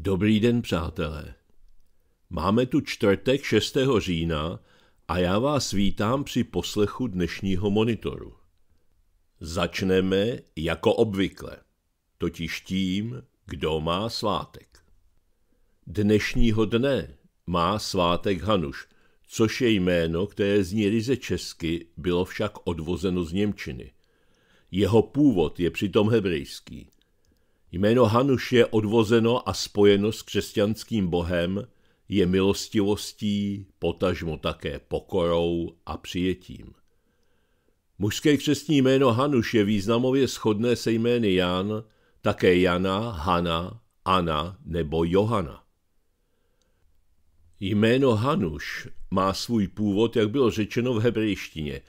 Dobrý den, přátelé. Máme tu čtvrtek 6. října a já vás vítám při poslechu dnešního monitoru. Začneme jako obvykle, totiž tím, kdo má svátek. Dnešního dne má svátek Hanuš, což je jméno, které z ryze česky, bylo však odvozeno z Němčiny. Jeho původ je přitom hebrejský – Jméno Hanuš je odvozeno a spojeno s křesťanským bohem, je milostivostí, potažmo také pokorou a přijetím. Mužské křesní jméno Hanuš je významově shodné se jmény Jan, také Jana, Hana, Ana nebo Johana. Jméno Hanuš má svůj původ, jak bylo řečeno v hebrejštině.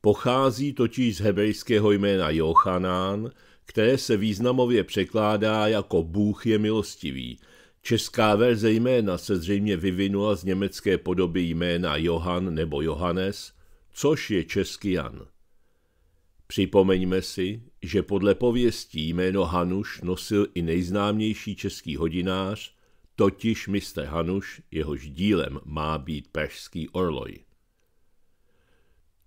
Pochází totiž z hebrejského jména Johanán, které se významově překládá jako Bůh je milostivý. Česká verze jména se zřejmě vyvinula z německé podoby jména Johan nebo Johannes, což je český Jan. Připomeňme si, že podle pověstí jméno Hanuš nosil i nejznámější český hodinář, totiž mistr Hanuš, jehož dílem má být pražský orloj.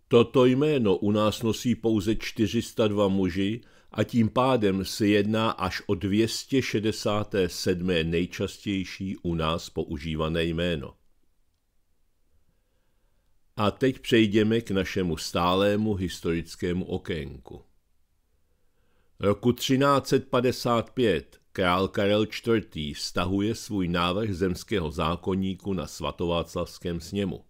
Toto jméno u nás nosí pouze 402 muži, a tím pádem se jedná až o 267. nejčastější u nás používané jméno. A teď přejdeme k našemu stálému historickému okénku. Roku 1355 král Karel IV. stahuje svůj návrh zemského zákonníku na svatováclavském sněmu.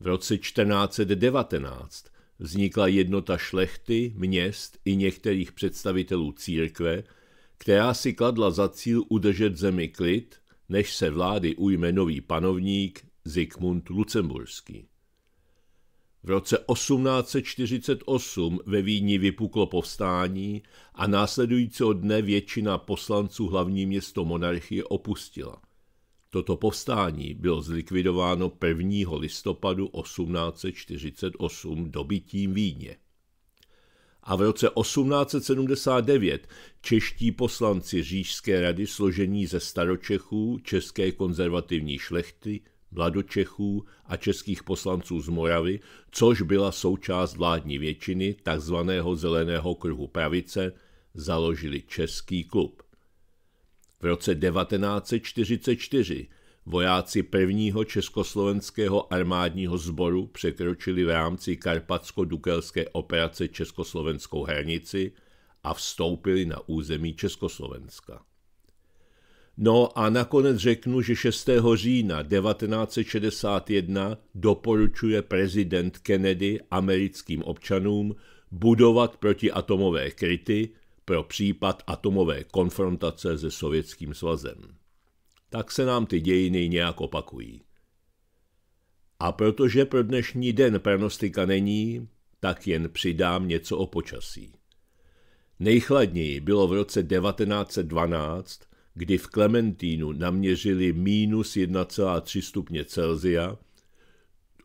V roce 1419 Vznikla jednota šlechty, měst i některých představitelů církve, která si kladla za cíl udržet zemi klid, než se vlády ujme nový panovník Zikmund Lucemburský. V roce 1848 ve Vídni vypuklo povstání a následujícího dne většina poslanců hlavní město monarchie opustila – Toto povstání bylo zlikvidováno 1. listopadu 1848 dobytím Vídně. A v roce 1879 čeští poslanci Řížské rady složení ze staročechů, české konzervativní šlechty, mladočechů a českých poslanců z Moravy, což byla součást vládní většiny tzv. zeleného kruhu pravice, založili Český klub. V roce 1944 vojáci prvního československého armádního sboru překročili v rámci karpatsko-dukelské operace československou hranici a vstoupili na území Československa. No a nakonec řeknu, že 6. října 1961 doporučuje prezident Kennedy americkým občanům budovat protiatomové kryty, pro případ atomové konfrontace se Sovětským svazem. Tak se nám ty dějiny nějak opakují. A protože pro dnešní den prognostika není, tak jen přidám něco o počasí. Nejchladněji bylo v roce 1912, kdy v Klementínu naměřili minus 1,3 stupně Celzia,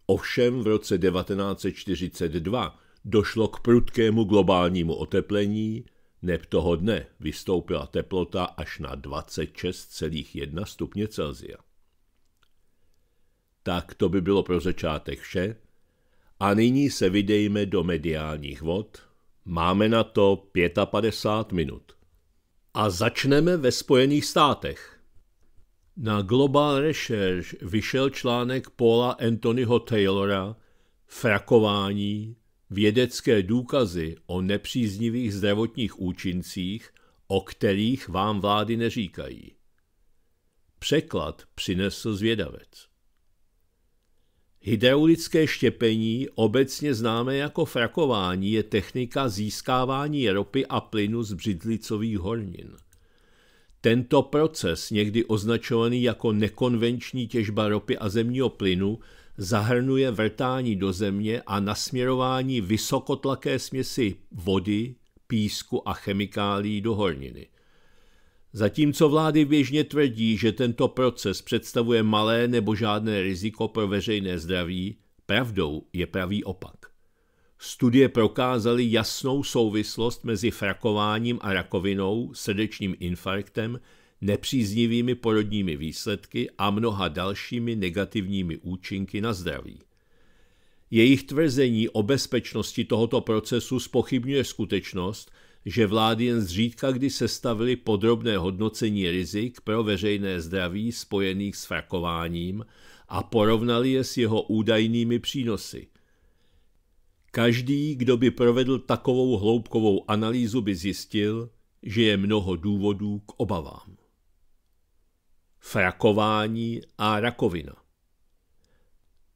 ovšem v roce 1942 došlo k prudkému globálnímu oteplení, Neb toho dne vystoupila teplota až na 26,1 stupně Celzia. Tak to by bylo pro začátek vše. A nyní se vydejme do mediálních vod. Máme na to 55 minut. A začneme ve Spojených státech. Na Global Research vyšel článek Paula Anthonyho Taylora Frakování Vědecké důkazy o nepříznivých zdravotních účincích, o kterých vám vlády neříkají. Překlad přinesl zvědavec. Hydraulické štěpení, obecně známé jako frakování, je technika získávání ropy a plynu z břidlicových hornin. Tento proces, někdy označovaný jako nekonvenční těžba ropy a zemního plynu, zahrnuje vrtání do země a nasměrování vysokotlaké směsi vody, písku a chemikálí do horniny. Zatímco vlády běžně tvrdí, že tento proces představuje malé nebo žádné riziko pro veřejné zdraví, pravdou je pravý opak. Studie prokázaly jasnou souvislost mezi frakováním a rakovinou, srdečním infarktem, nepříznivými porodními výsledky a mnoha dalšími negativními účinky na zdraví. Jejich tvrzení o bezpečnosti tohoto procesu spochybňuje skutečnost, že vlády jen zřídka kdy sestavily podrobné hodnocení rizik pro veřejné zdraví spojených s frakováním a porovnali je s jeho údajnými přínosy. Každý, kdo by provedl takovou hloubkovou analýzu, by zjistil, že je mnoho důvodů k obavám frakování a rakovina.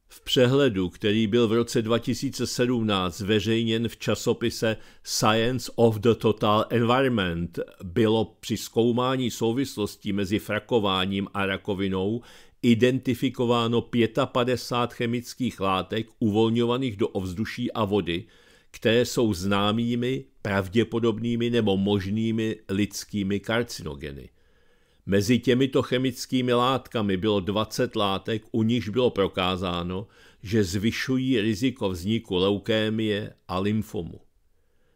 V přehledu, který byl v roce 2017 zveřejněn v časopise Science of the Total Environment, bylo při zkoumání souvislostí mezi frakováním a rakovinou identifikováno 55 chemických látek uvolňovaných do ovzduší a vody, které jsou známými, pravděpodobnými nebo možnými lidskými karcinogeny. Mezi těmito chemickými látkami bylo 20 látek, u níž bylo prokázáno, že zvyšují riziko vzniku leukémie a lymfomu.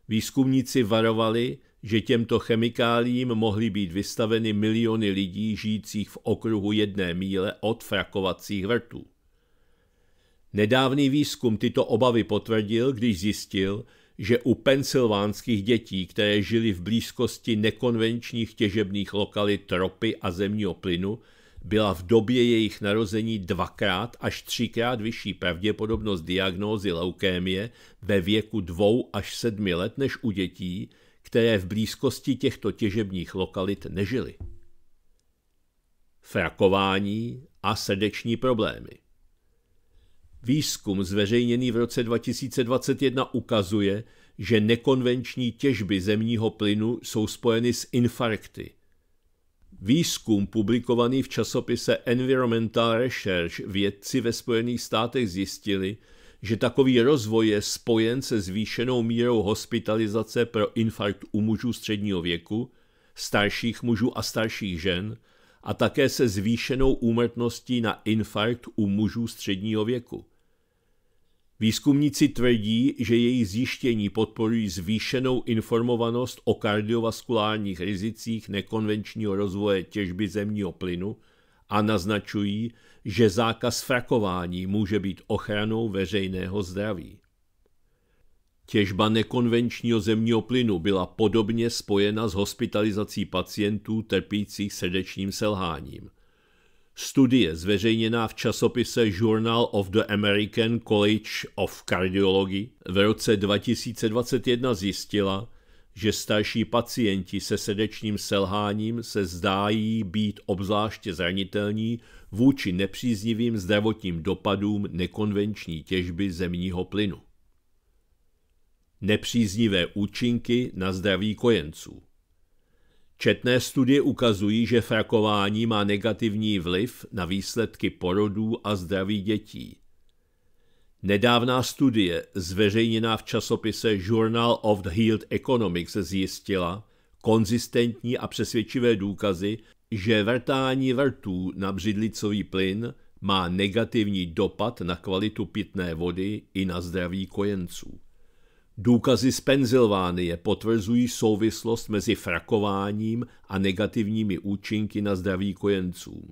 Výzkumníci varovali, že těmto chemikáliím mohly být vystaveny miliony lidí žijících v okruhu jedné míle od frakovacích vrtů. Nedávný výzkum tyto obavy potvrdil, když zjistil, že u pensylvánských dětí, které žili v blízkosti nekonvenčních těžebných lokalit tropy a zemního plynu, byla v době jejich narození dvakrát až třikrát vyšší pravděpodobnost diagnózy leukémie ve věku dvou až sedmi let než u dětí, které v blízkosti těchto těžebních lokalit nežily. Frakování a srdeční problémy Výzkum zveřejněný v roce 2021 ukazuje, že nekonvenční těžby zemního plynu jsou spojeny s infarkty. Výzkum publikovaný v časopise Environmental Research vědci ve Spojených státech zjistili, že takový rozvoj je spojen se zvýšenou mírou hospitalizace pro infarkt u mužů středního věku, starších mužů a starších žen a také se zvýšenou úmrtností na infarkt u mužů středního věku. Výzkumníci tvrdí, že její zjištění podporují zvýšenou informovanost o kardiovaskulárních rizicích nekonvenčního rozvoje těžby zemního plynu a naznačují, že zákaz frakování může být ochranou veřejného zdraví. Těžba nekonvenčního zemního plynu byla podobně spojena s hospitalizací pacientů trpících srdečním selháním – Studie zveřejněná v časopise Journal of the American College of Cardiology v roce 2021 zjistila, že starší pacienti se srdečním selháním se zdájí být obzvláště zranitelní vůči nepříznivým zdravotním dopadům nekonvenční těžby zemního plynu. Nepříznivé účinky na zdraví kojenců Četné studie ukazují, že frakování má negativní vliv na výsledky porodů a zdraví dětí. Nedávná studie, zveřejněná v časopise Journal of the Healed Economics, zjistila konzistentní a přesvědčivé důkazy, že vrtání vrtů na břidlicový plyn má negativní dopad na kvalitu pitné vody i na zdraví kojenců. Důkazy z Pensylvánie potvrzují souvislost mezi frakováním a negativními účinky na zdraví kojencům.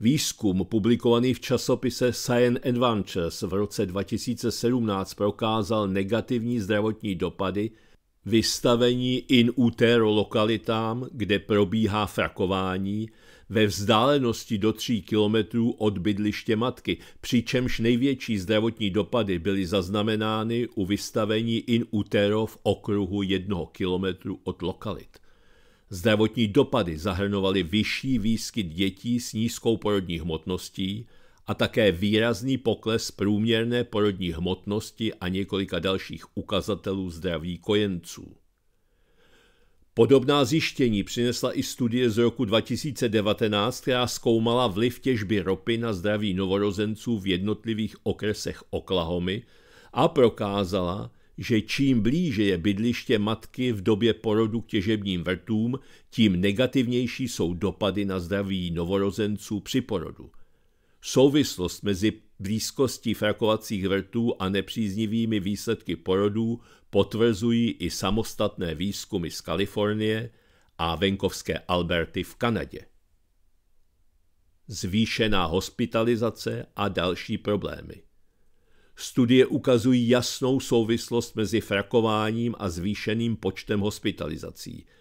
Výzkum publikovaný v časopise Science Adventures v roce 2017 prokázal negativní zdravotní dopady vystavení in utero lokalitám, kde probíhá frakování, ve vzdálenosti do 3 kilometrů od bydliště matky, přičemž největší zdravotní dopady byly zaznamenány u vystavení in utero v okruhu 1 kilometru od lokalit. Zdravotní dopady zahrnovaly vyšší výskyt dětí s nízkou porodní hmotností a také výrazný pokles průměrné porodní hmotnosti a několika dalších ukazatelů zdraví kojenců. Podobná zjištění přinesla i studie z roku 2019, která zkoumala vliv těžby ropy na zdraví novorozenců v jednotlivých okresech Oklahomy a prokázala, že čím blíže je bydliště matky v době porodu k těžebním vrtům, tím negativnější jsou dopady na zdraví novorozenců při porodu. Souvislost mezi blízkostí frakovacích vrtů a nepříznivými výsledky porodů potvrzují i samostatné výzkumy z Kalifornie a venkovské Alberty v Kanadě. Zvýšená hospitalizace a další problémy. Studie ukazují jasnou souvislost mezi frakováním a zvýšeným počtem hospitalizací –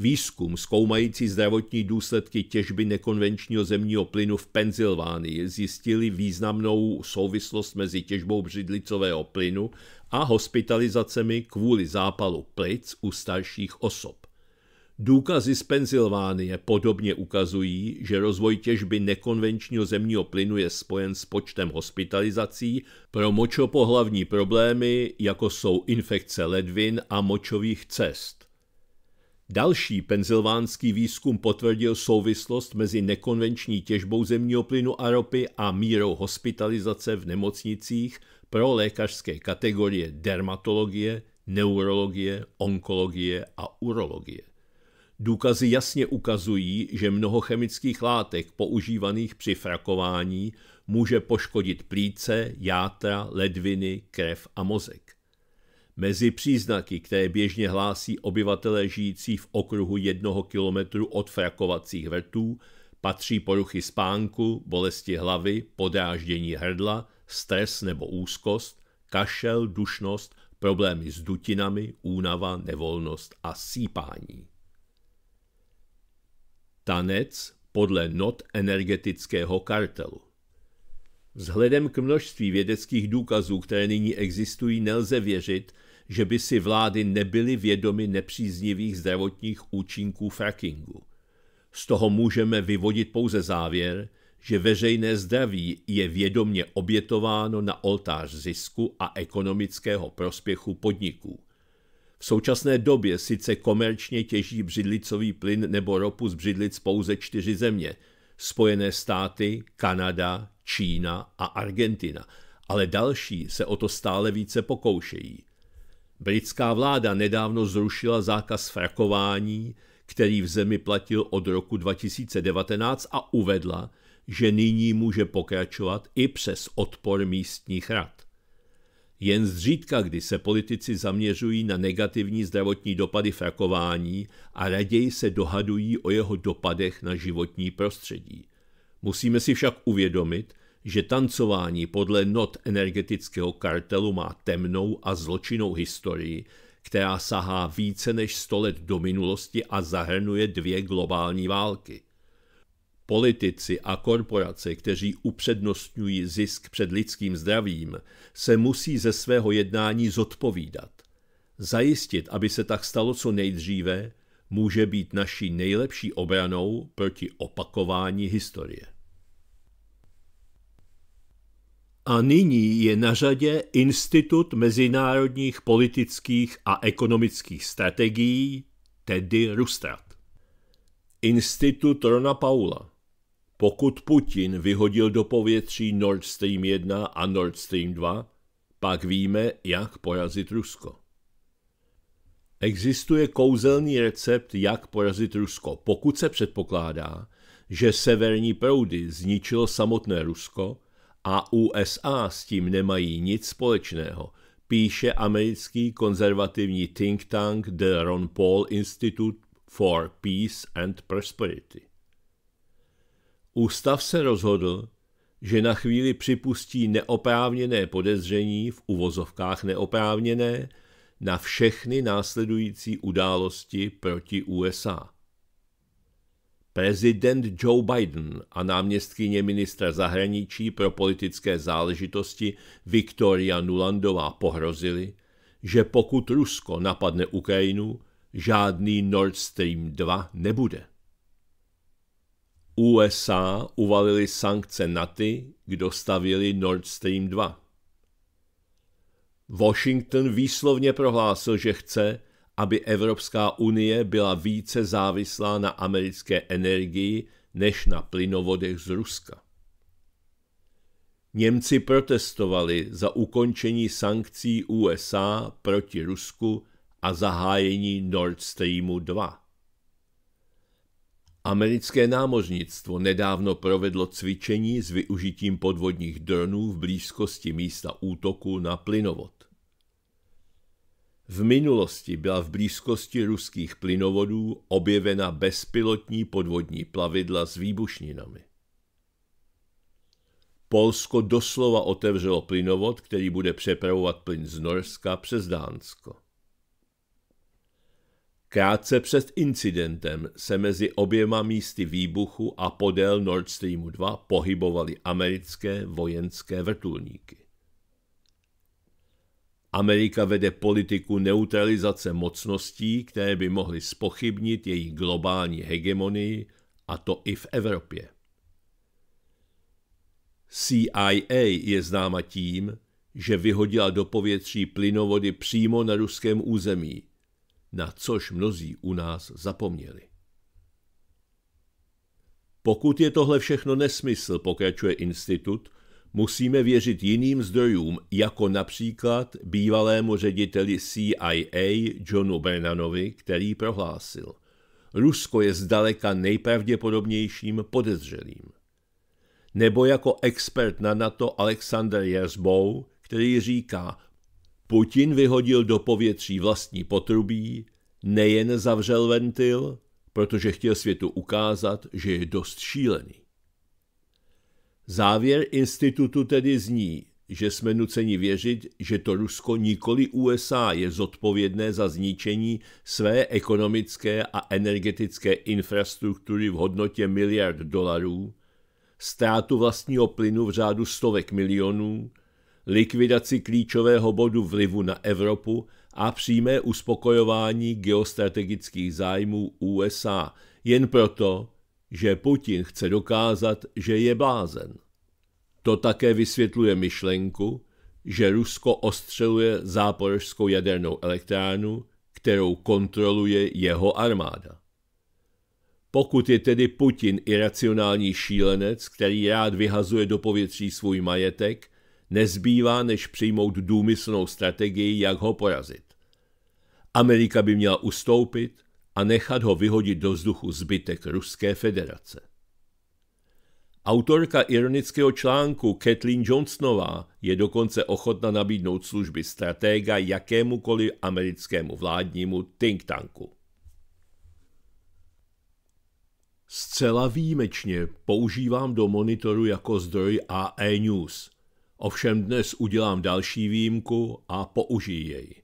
Výzkum zkoumající zdravotní důsledky těžby nekonvenčního zemního plynu v Pensylvánii zjistili významnou souvislost mezi těžbou břidlicového plynu a hospitalizacemi kvůli zápalu plic u starších osob. Důkazy z Pensylvánie podobně ukazují, že rozvoj těžby nekonvenčního zemního plynu je spojen s počtem hospitalizací pro močopohlavní problémy, jako jsou infekce ledvin a močových cest. Další penzilvánský výzkum potvrdil souvislost mezi nekonvenční těžbou zemního plynu a ropy a mírou hospitalizace v nemocnicích pro lékařské kategorie dermatologie, neurologie, onkologie a urologie. Důkazy jasně ukazují, že mnoho chemických látek používaných při frakování může poškodit plíce, játra, ledviny, krev a mozek. Mezi příznaky, které běžně hlásí obyvatelé žijící v okruhu jednoho kilometru od frakovacích vrtů, patří poruchy spánku, bolesti hlavy, podráždění hrdla, stres nebo úzkost, kašel, dušnost, problémy s dutinami, únava, nevolnost a sípání. Tanec podle not energetického kartelu. Vzhledem k množství vědeckých důkazů, které nyní existují, nelze věřit, že by si vlády nebyly vědomy nepříznivých zdravotních účinků frackingu. Z toho můžeme vyvodit pouze závěr, že veřejné zdraví je vědomně obětováno na oltář zisku a ekonomického prospěchu podniků. V současné době sice komerčně těží břidlicový plyn nebo ropu z břidlic pouze čtyři země – Spojené státy, Kanada, Čína a Argentina, ale další se o to stále více pokoušejí. Britská vláda nedávno zrušila zákaz frakování, který v zemi platil od roku 2019 a uvedla, že nyní může pokračovat i přes odpor místních rad. Jen zřídka, kdy se politici zaměřují na negativní zdravotní dopady frakování a raději se dohadují o jeho dopadech na životní prostředí. Musíme si však uvědomit, že tancování podle not energetického kartelu má temnou a zločinnou historii, která sahá více než 100 let do minulosti a zahrnuje dvě globální války. Politici a korporace, kteří upřednostňují zisk před lidským zdravím, se musí ze svého jednání zodpovídat. Zajistit, aby se tak stalo co nejdříve, může být naší nejlepší obranou proti opakování historie. A nyní je na řadě Institut mezinárodních politických a ekonomických strategií, tedy Rustrat. Institut Rona Paula. Pokud Putin vyhodil do povětří Nord Stream 1 a Nord Stream 2, pak víme, jak porazit Rusko. Existuje kouzelný recept, jak porazit Rusko, pokud se předpokládá, že severní proudy zničilo samotné Rusko a USA s tím nemají nic společného, píše americký konzervativní think tank The Ron Paul Institute for Peace and Prosperity. Ústav se rozhodl, že na chvíli připustí neoprávněné podezření, v uvozovkách neoprávněné, na všechny následující události proti USA. Prezident Joe Biden a náměstkyně ministra zahraničí pro politické záležitosti Viktoria Nulandová pohrozili, že pokud Rusko napadne Ukrajinu, žádný Nord Stream 2 nebude. USA uvalili sankce na ty, kdo stavili Nord Stream 2. Washington výslovně prohlásil, že chce, aby Evropská unie byla více závislá na americké energii než na plynovodech z Ruska. Němci protestovali za ukončení sankcí USA proti Rusku a zahájení Nord Streamu 2. Americké námořnictvo nedávno provedlo cvičení s využitím podvodních dronů v blízkosti místa útoku na plynovod. V minulosti byla v blízkosti ruských plynovodů objevena bezpilotní podvodní plavidla s výbušninami. Polsko doslova otevřelo plynovod, který bude přepravovat plyn z Norska přes Dánsko. Krátce před incidentem se mezi oběma místy výbuchu a podél Nord Streamu 2 pohybovaly americké vojenské vrtulníky. Amerika vede politiku neutralizace mocností, které by mohly spochybnit její globální hegemonii, a to i v Evropě. CIA je známa tím, že vyhodila do povětří plynovody přímo na ruském území, na což mnozí u nás zapomněli. Pokud je tohle všechno nesmysl, pokračuje institut, musíme věřit jiným zdrojům, jako například bývalému řediteli CIA Johnu Brennanovi, který prohlásil – Rusko je zdaleka nejpravděpodobnějším podezřelým. Nebo jako expert na NATO Alexander Jersbou, který říká, Putin vyhodil do povětří vlastní potrubí, nejen zavřel ventil, protože chtěl světu ukázat, že je dost šílený. Závěr institutu tedy zní, že jsme nuceni věřit, že to Rusko nikoli USA je zodpovědné za zničení své ekonomické a energetické infrastruktury v hodnotě miliard dolarů, ztrátu vlastního plynu v řádu stovek milionů, likvidaci klíčového bodu vlivu na Evropu a přímé uspokojování geostrategických zájmů USA jen proto, že Putin chce dokázat, že je blázen. To také vysvětluje myšlenku, že Rusko ostřeluje záporožskou jadernou elektrárnu, kterou kontroluje jeho armáda. Pokud je tedy Putin iracionální šílenec, který rád vyhazuje do povětří svůj majetek, nezbývá než přijmout důmyslnou strategii, jak ho porazit. Amerika by měla ustoupit, a nechat ho vyhodit do vzduchu zbytek Ruské federace. Autorka ironického článku Kathleen Johnsonová je dokonce ochotna nabídnout služby stratega jakémukoliv americkému vládnímu think tanku. Zcela výjimečně používám do monitoru jako zdroj AE News. Ovšem dnes udělám další výjimku a použiji jej.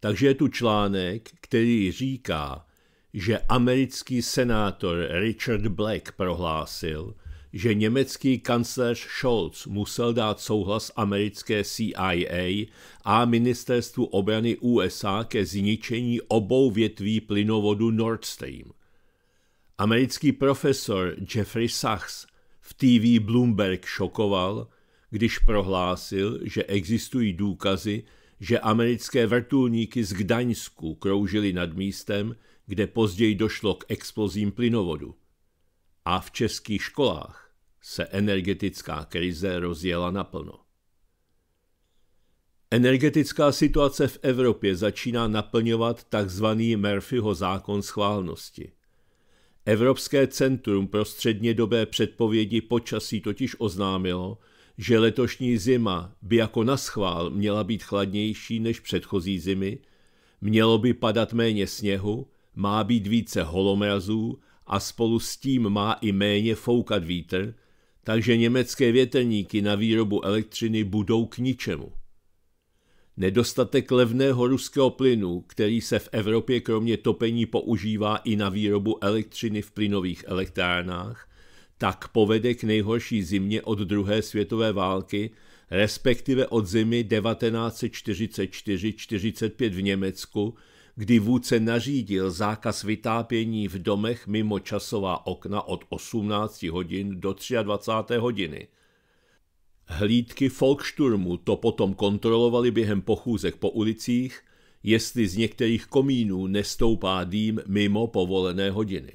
Takže je tu článek, který říká, že americký senátor Richard Black prohlásil, že německý kancléř Scholz musel dát souhlas americké CIA a ministerstvu obrany USA ke zničení obou větví plynovodu Nord Stream. Americký profesor Jeffrey Sachs v TV Bloomberg šokoval, když prohlásil, že existují důkazy, že americké vrtulníky z Gdaňsku kroužily nad místem, kde později došlo k explozím plynovodu. A v českých školách se energetická krize rozjela naplno. Energetická situace v Evropě začíná naplňovat tzv. Murphyho zákon schválnosti. Evropské centrum pro střednědobé předpovědi počasí totiž oznámilo, že letošní zima by jako na schvál měla být chladnější než předchozí zimy, mělo by padat méně sněhu má být více holomrazů a spolu s tím má i méně foukat vítr, takže německé větrníky na výrobu elektřiny budou k ničemu. Nedostatek levného ruského plynu, který se v Evropě kromě topení používá i na výrobu elektřiny v plynových elektrárnách, tak povede k nejhorší zimě od druhé světové války, respektive od zimy 1944-45 v Německu, kdy vůdce nařídil zákaz vytápění v domech mimo časová okna od 18 hodin do 23 hodiny. Hlídky Volksturmu to potom kontrolovali během pochůzek po ulicích, jestli z některých komínů nestoupá dým mimo povolené hodiny.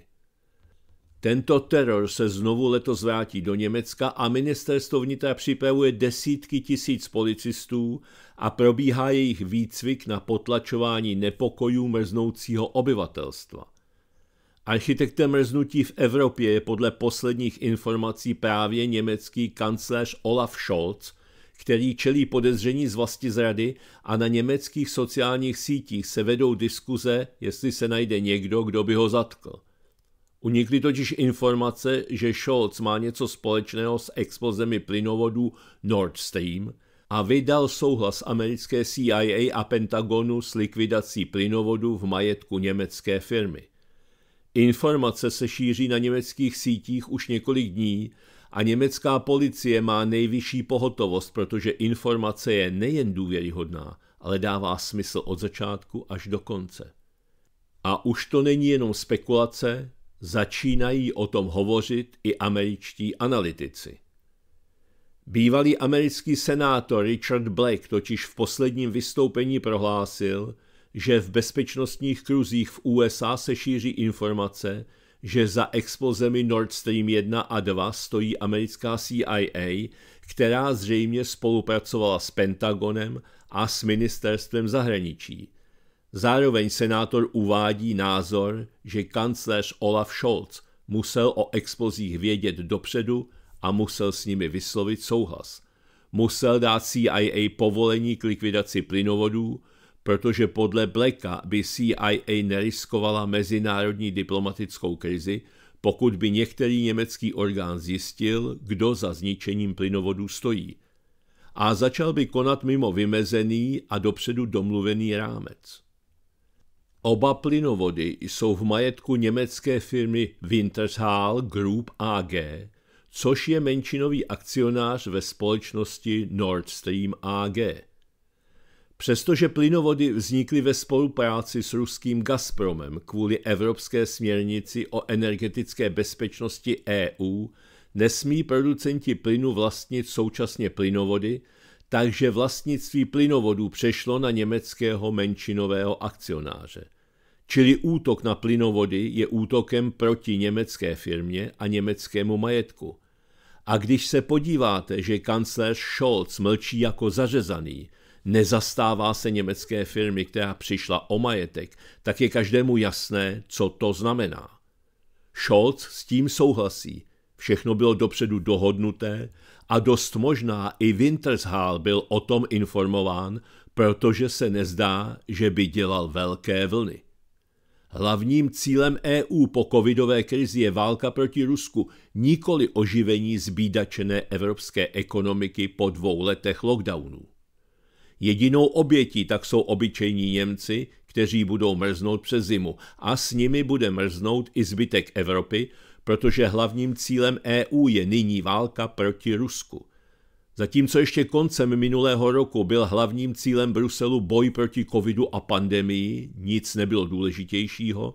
Tento teror se znovu letos vrátí do Německa a ministerstvo vnitra připravuje desítky tisíc policistů a probíhá jejich výcvik na potlačování nepokojů mrznoucího obyvatelstva. Architektem mrznutí v Evropě je podle posledních informací právě německý kancléř Olaf Scholz, který čelí podezření z vlasti zrady a na německých sociálních sítích se vedou diskuze, jestli se najde někdo, kdo by ho zatkl. Unikly totiž informace, že Scholz má něco společného s explozemi plynovodu Nord Stream a vydal souhlas americké CIA a Pentagonu s likvidací plynovodu v majetku německé firmy. Informace se šíří na německých sítích už několik dní a německá policie má nejvyšší pohotovost, protože informace je nejen důvěryhodná, ale dává smysl od začátku až do konce. A už to není jenom spekulace, Začínají o tom hovořit i američtí analytici. Bývalý americký senátor Richard Blake totiž v posledním vystoupení prohlásil, že v bezpečnostních kruzích v USA se šíří informace, že za explozemi Nord Stream 1 a 2 stojí americká CIA, která zřejmě spolupracovala s Pentagonem a s ministerstvem zahraničí. Zároveň senátor uvádí názor, že kancléř Olaf Scholz musel o explozích vědět dopředu a musel s nimi vyslovit souhlas. Musel dát CIA povolení k likvidaci plynovodů, protože podle Blacka by CIA neriskovala mezinárodní diplomatickou krizi, pokud by některý německý orgán zjistil, kdo za zničením plynovodů stojí. A začal by konat mimo vymezený a dopředu domluvený rámec. Oba plynovody jsou v majetku německé firmy Wintershall Group AG, což je menšinový akcionář ve společnosti Nord Stream AG. Přestože plynovody vznikly ve spolupráci s ruským Gazpromem kvůli Evropské směrnici o energetické bezpečnosti EU, nesmí producenti plynu vlastnit současně plynovody, takže vlastnictví plynovodů přešlo na německého menšinového akcionáře. Čili útok na plynovody je útokem proti německé firmě a německému majetku. A když se podíváte, že kancléř Scholz mlčí jako zařezaný, nezastává se německé firmy, která přišla o majetek, tak je každému jasné, co to znamená. Scholz s tím souhlasí. Všechno bylo dopředu dohodnuté a dost možná i Wintershall byl o tom informován, protože se nezdá, že by dělal velké vlny. Hlavním cílem EU po covidové krizi je válka proti Rusku, nikoli oživení zbídačené evropské ekonomiky po dvou letech lockdownů. Jedinou obětí tak jsou obyčejní Němci, kteří budou mrznout přes zimu a s nimi bude mrznout i zbytek Evropy, protože hlavním cílem EU je nyní válka proti Rusku. Zatímco ještě koncem minulého roku byl hlavním cílem Bruselu boj proti covidu a pandemii, nic nebylo důležitějšího,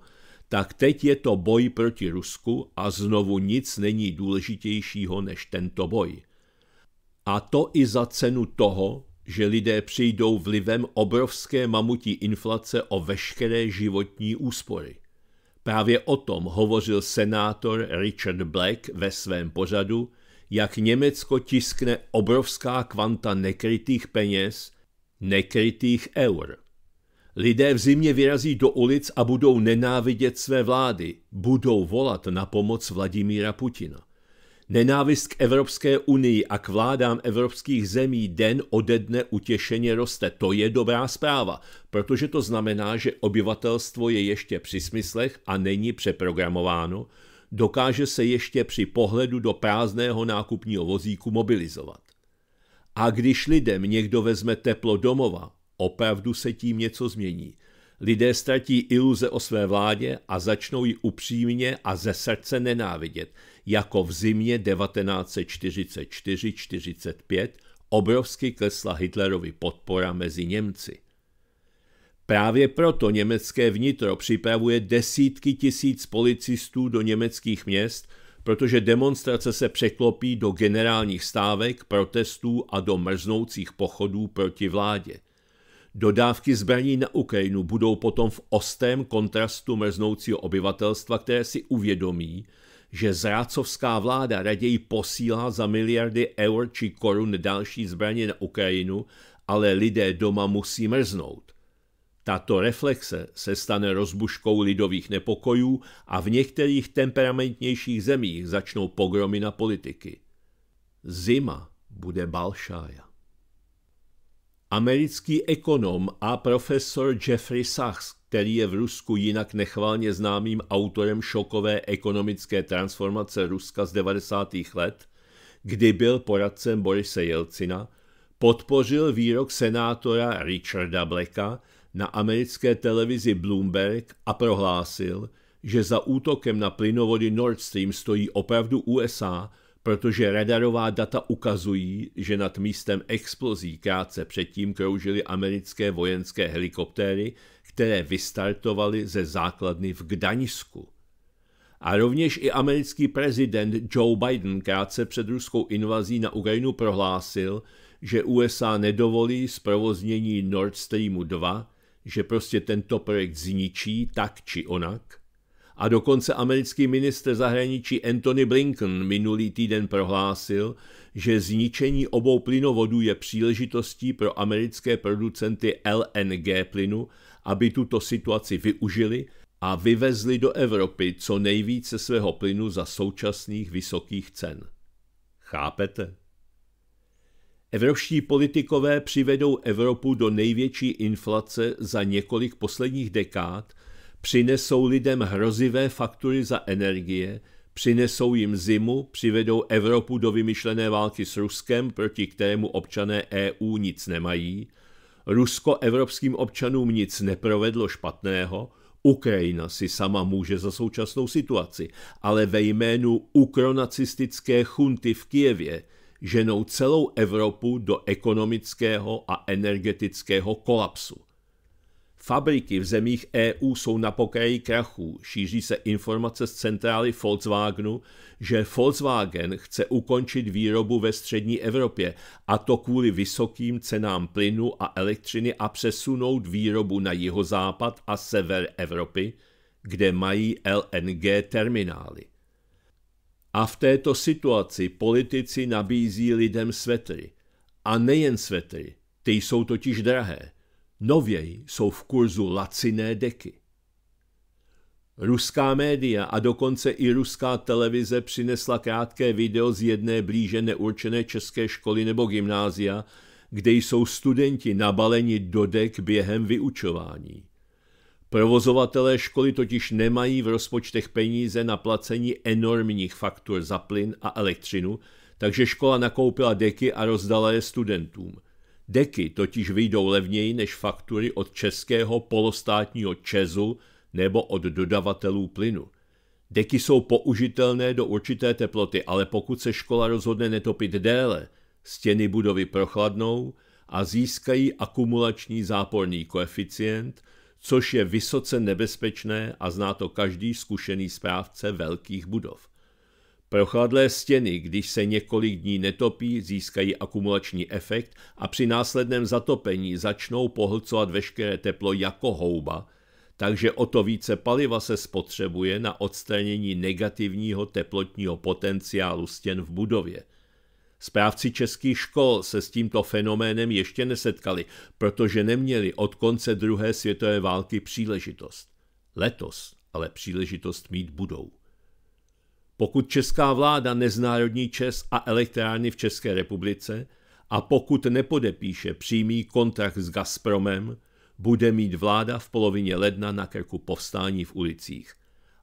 tak teď je to boj proti Rusku a znovu nic není důležitějšího než tento boj. A to i za cenu toho, že lidé přijdou vlivem obrovské mamutí inflace o veškeré životní úspory. Právě o tom hovořil senátor Richard Black ve svém pořadu, jak Německo tiskne obrovská kvanta nekrytých peněz, nekrytých eur. Lidé v zimě vyrazí do ulic a budou nenávidět své vlády, budou volat na pomoc Vladimíra Putina. Nenávist k Evropské unii a k vládám evropských zemí den ode dne utěšeně roste. To je dobrá zpráva, protože to znamená, že obyvatelstvo je ještě při smyslech a není přeprogramováno, dokáže se ještě při pohledu do prázdného nákupního vozíku mobilizovat. A když lidem někdo vezme teplo domova, opravdu se tím něco změní – lidé ztratí iluze o své vládě a začnou ji upřímně a ze srdce nenávidět, jako v zimě 1944-45 obrovsky klesla Hitlerovi podpora mezi Němci. Právě proto německé vnitro připravuje desítky tisíc policistů do německých měst, protože demonstrace se překlopí do generálních stávek, protestů a do mrznoucích pochodů proti vládě – Dodávky zbraní na Ukrajinu budou potom v ostrém kontrastu mrznoucího obyvatelstva, které si uvědomí, že zrácovská vláda raději posílá za miliardy eur či korun další zbraně na Ukrajinu, ale lidé doma musí mrznout. Tato reflexe se stane rozbuškou lidových nepokojů a v některých temperamentnějších zemích začnou pogromy na politiky. Zima bude balšája. Americký ekonom a profesor Jeffrey Sachs, který je v Rusku jinak nechválně známým autorem šokové ekonomické transformace Ruska z 90. let, kdy byl poradcem Borise Jelcina, podpořil výrok senátora Richarda Blacka na americké televizi Bloomberg a prohlásil, že za útokem na plynovody Nord Stream stojí opravdu USA protože radarová data ukazují, že nad místem explozí krátce předtím kroužily americké vojenské helikoptéry, které vystartovaly ze základny v Gdaňsku. A rovněž i americký prezident Joe Biden krátce před ruskou invazí na Ukrajinu prohlásil, že USA nedovolí zprovoznění Nord Streamu 2, že prostě tento projekt zničí tak či onak – a dokonce americký ministr zahraničí Anthony Blinken minulý týden prohlásil, že zničení obou plynovodů je příležitostí pro americké producenty LNG plynu, aby tuto situaci využili a vyvezli do Evropy co nejvíce svého plynu za současných vysokých cen. Chápete? Evropští politikové přivedou Evropu do největší inflace za několik posledních dekád Přinesou lidem hrozivé faktury za energie, přinesou jim zimu, přivedou Evropu do vymyšlené války s Ruskem, proti kterému občané EU nic nemají, Rusko evropským občanům nic neprovedlo špatného, Ukrajina si sama může za současnou situaci, ale ve jménu ukronacistické chunty v Kijevě ženou celou Evropu do ekonomického a energetického kolapsu. Fabriky v zemích EU jsou na pokraji krachu. Šíří se informace z centrály Volkswagenu, že Volkswagen chce ukončit výrobu ve střední Evropě, a to kvůli vysokým cenám plynu a elektřiny a přesunout výrobu na jihozápad a sever Evropy, kde mají LNG terminály. A v této situaci politici nabízí lidem svetry. A nejen svetry, ty jsou totiž drahé. Nověji jsou v kurzu laciné deky. Ruská média a dokonce i ruská televize přinesla krátké video z jedné blíže neurčené české školy nebo gymnázia, kde jsou studenti nabaleni do dek během vyučování. Provozovatelé školy totiž nemají v rozpočtech peníze na placení enormních faktur za plyn a elektřinu, takže škola nakoupila deky a rozdala je studentům. Deky totiž vyjdou levněji než faktury od českého polostátního Čezu nebo od dodavatelů plynu. Deky jsou použitelné do určité teploty, ale pokud se škola rozhodne netopit déle, stěny budovy prochladnou a získají akumulační záporný koeficient, což je vysoce nebezpečné a zná to každý zkušený správce velkých budov. Prochladlé stěny, když se několik dní netopí, získají akumulační efekt a při následném zatopení začnou pohlcovat veškeré teplo jako houba, takže o to více paliva se spotřebuje na odstranění negativního teplotního potenciálu stěn v budově. Správci českých škol se s tímto fenoménem ještě nesetkali, protože neměli od konce druhé světové války příležitost. Letos ale příležitost mít budou. Pokud česká vláda neznárodní ČES a elektrárny v České republice a pokud nepodepíše přímý kontrakt s Gazpromem, bude mít vláda v polovině ledna na krku povstání v ulicích.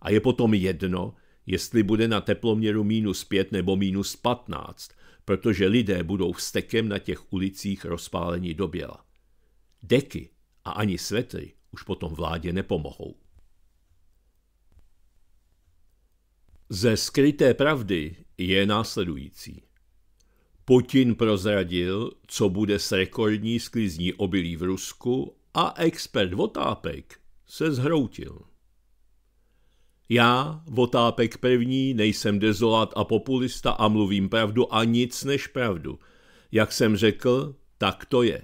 A je potom jedno, jestli bude na teploměru minus 5 nebo minus 15, protože lidé budou vstekem na těch ulicích rozpálení do běla. Deky a ani svetry už potom vládě nepomohou. Ze skryté pravdy je následující. Putin prozradil, co bude s rekordní sklizní obilí v Rusku a expert Votápek se zhroutil. Já, Votápek první, nejsem dezolát a populista a mluvím pravdu a nic než pravdu. Jak jsem řekl, tak to je.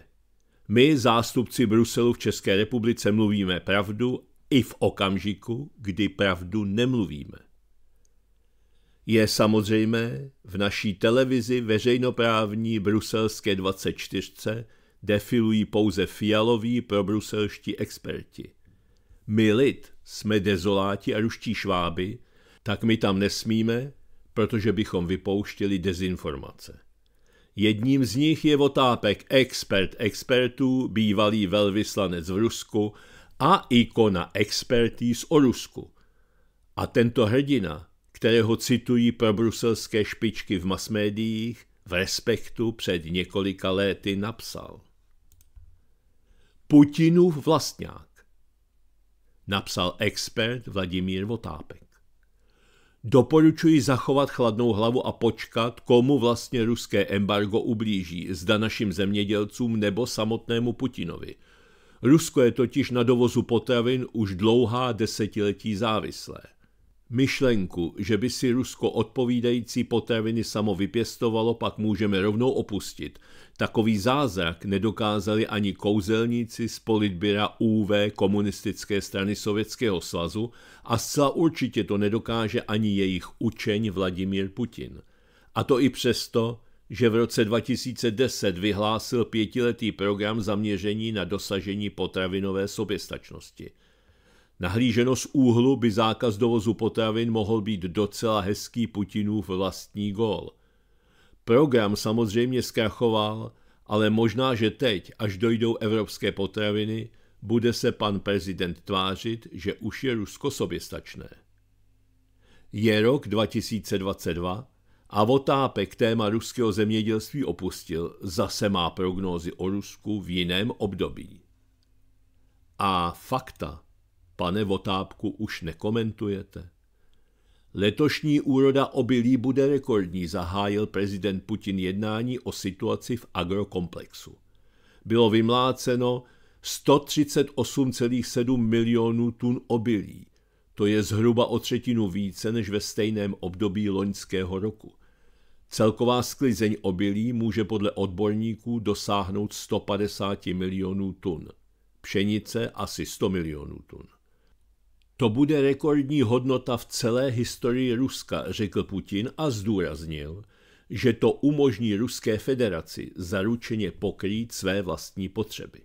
My, zástupci Bruselu v České republice, mluvíme pravdu i v okamžiku, kdy pravdu nemluvíme je samozřejmé v naší televizi veřejnoprávní bruselské 24 defilují pouze fialoví pro bruselští experti. My lid jsme dezoláti a ruští šváby, tak my tam nesmíme, protože bychom vypouštěli dezinformace. Jedním z nich je otápek expert expertů, bývalý velvyslanec v Rusku a ikona expertí z Rusku. A tento hrdina kterého citují pro bruselské špičky v masmédiích, v respektu před několika léty napsal. Putinův vlastňák, napsal expert Vladimír Votápek. Doporučuji zachovat chladnou hlavu a počkat, komu vlastně ruské embargo ublíží, zda našim zemědělcům nebo samotnému Putinovi. Rusko je totiž na dovozu potravin už dlouhá desetiletí závislé. Myšlenku, že by si Rusko odpovídající potraviny samo vypěstovalo, pak můžeme rovnou opustit. Takový zázrak nedokázali ani kouzelníci z politběra UV komunistické strany Sovětského svazu a zcela určitě to nedokáže ani jejich učeň Vladimír Putin. A to i přesto, že v roce 2010 vyhlásil pětiletý program zaměření na dosažení potravinové soběstačnosti – Nahlíženo z úhlu by zákaz dovozu potravin mohl být docela hezký Putinův vlastní gol. Program samozřejmě zkrachoval, ale možná, že teď, až dojdou evropské potraviny, bude se pan prezident tvářit, že už je Rusko soběstačné. Je rok 2022 a Votápek téma ruského zemědělství opustil, zase má prognózy o Rusku v jiném období. A fakta Pane Votápku, už nekomentujete? Letošní úroda obilí bude rekordní, zahájil prezident Putin jednání o situaci v agrokomplexu. Bylo vymláceno 138,7 milionů tun obilí. To je zhruba o třetinu více než ve stejném období loňského roku. Celková sklizeň obilí může podle odborníků dosáhnout 150 milionů tun, pšenice asi 100 milionů tun. To bude rekordní hodnota v celé historii Ruska, řekl Putin a zdůraznil, že to umožní Ruské federaci zaručeně pokrýt své vlastní potřeby.